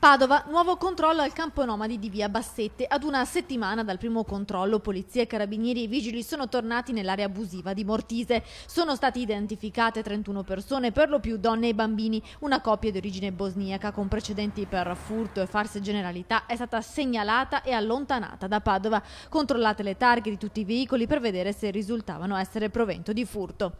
Padova, nuovo controllo al campo nomadi di via Bassette. Ad una settimana dal primo controllo, polizia, carabinieri e vigili sono tornati nell'area abusiva di Mortise. Sono state identificate 31 persone, per lo più donne e bambini. Una coppia di origine bosniaca con precedenti per furto e farse generalità è stata segnalata e allontanata da Padova. Controllate le targhe di tutti i veicoli per vedere se risultavano essere provento di furto.